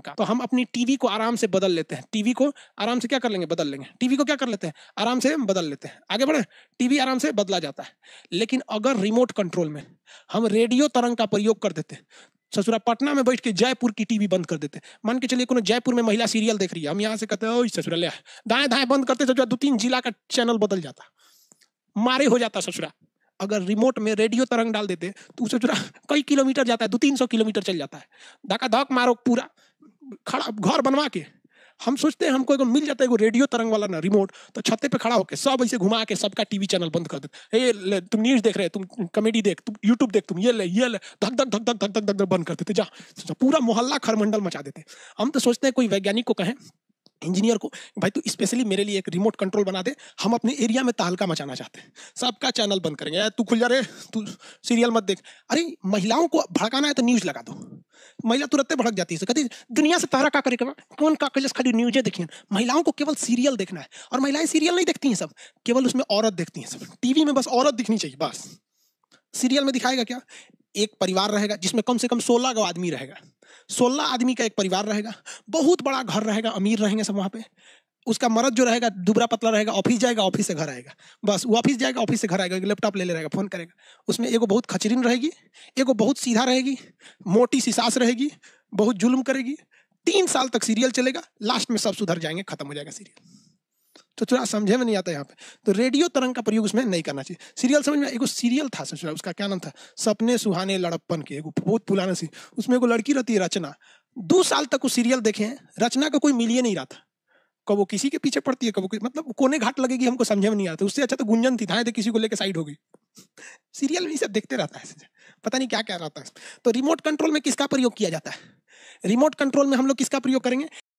system का तो हम अपनी टीवी को आराम से बदल लेते हैं टीवी को आराम से क्या कर लेंगे बदल लेंगे टीवी को क्या कर लेते हैं आराम से बदल लेते हैं आगे बढ़े टीवी आराम से बदला जाता है लेकिन अगर रिमोट कंट्रोल में हम रेडियो तरंग का प्रयोग कर देते ससुरा पटना में बैठ के जयपुर की टीवी बंद कर देते मान के चलिए कोनो जयपुर में महिला सीरियल देख रही है हम यहाँ से कहते हैं ससुरा ले दाएं दाएं बंद करते ससुरा दो तीन जिला का चैनल बदल जाता मारे हो जाता ससुरा अगर रिमोट में रेडियो तरंग डाल देते तो ससुरा कई किलोमीटर जाता है दो तीन सौ किलोमीटर चल जाता है धक्का धक मारो पूरा खड़ा घर बनवा के हम सोचते हैं हमको मिल जाता है रेडियो तरंग वाला ना रिमोट तो छते पे खड़ा होकर सब ऐसे घुमा के सबका टीवी चैनल बंद कर देते हे ले तुम न्यूज देख रहे तुम कॉमेडी देख तुम यूट्यूब देख तुम ये ले ये ले धक धक धक धक धक धक धक धक बंद कर देते जा तो, तो पूरा मोहल्ला खरमंडल मचा देते हम तो सोचते हैं कोई वैज्ञानिक को कहें इंजीनियर को भाई तू स्पेशली मेरे लिए एक रिमोट कंट्रोल बना दे हम अपने एरिया में तहलका मचाना चाहते हैं सबका चैनल बंद करेंगे तू खुल जा रे तू सीरियल मत देख अरे महिलाओं को भड़काना है तो न्यूज़ लगा दो महिला तुरंत भड़क जाती है तो कहती दुनिया से तारा का कार्यक्रम कौन का कैलस खाली न्यूजें देखिए महिलाओं को केवल सीरियल देखना है और महिलाएं सीरियल नहीं देखती हैं सब केवल उसमें औरत देखती हैं सब टीवी में बस औरत दिखनी चाहिए बस सीरियल में दिखाएगा क्या एक परिवार रहेगा जिसमें कम से कम सोलह गो आदमी रहेगा सोलह आदमी का एक परिवार रहेगा बहुत बड़ा घर रहेगा अमीर रहेंगे सब वहाँ पे उसका मर्द जो रहेगा दुबरा पतला रहेगा ऑफिस जाएगा ऑफिस से घर आएगा बस वो ऑफिस जाएगा ऑफिस से घर आएगा लैपटॉप ले ले रहेगा फोन करेगा उसमें एगो बहुत खचरीन रहेगी एगो बहुत सीधा रहेगी मोटी सी सास रहेगी बहुत जुल्म करेगी तीन साल तक सीरियल चलेगा लास्ट में सब सुधर जाएंगे खत्म हो जाएगा सीरियल तो थोड़ा समझे में नहीं आता यहाँ पे तो रेडियो तरंग का प्रयोग उसमें नहीं करना चाहिए सीरियल समझ में एगो सीरियल था ससुरा उसका क्या नाम था सपने सुहाने लड़प्पन के एगो बहुत पुराना सी उसमें एगो लड़की रहती है रचना दो साल तक वो सीरियल देखे हैं रचना का कोई मिलिए नहीं रहा था कबो वो किसी के पीछे पड़ती है कब मतलब कोने घाट लगेगी हमको समझ में नहीं आता उससे अच्छा तो गुंजन थी था तो किसी को लेकर साइड होगी सीरियल में सब देखते रहता है पता नहीं क्या क्या रहता है तो रिमोट कंट्रोल में किसका प्रयोग किया जाता है रिमोट कंट्रोल में हम लोग किसका प्रयोग करेंगे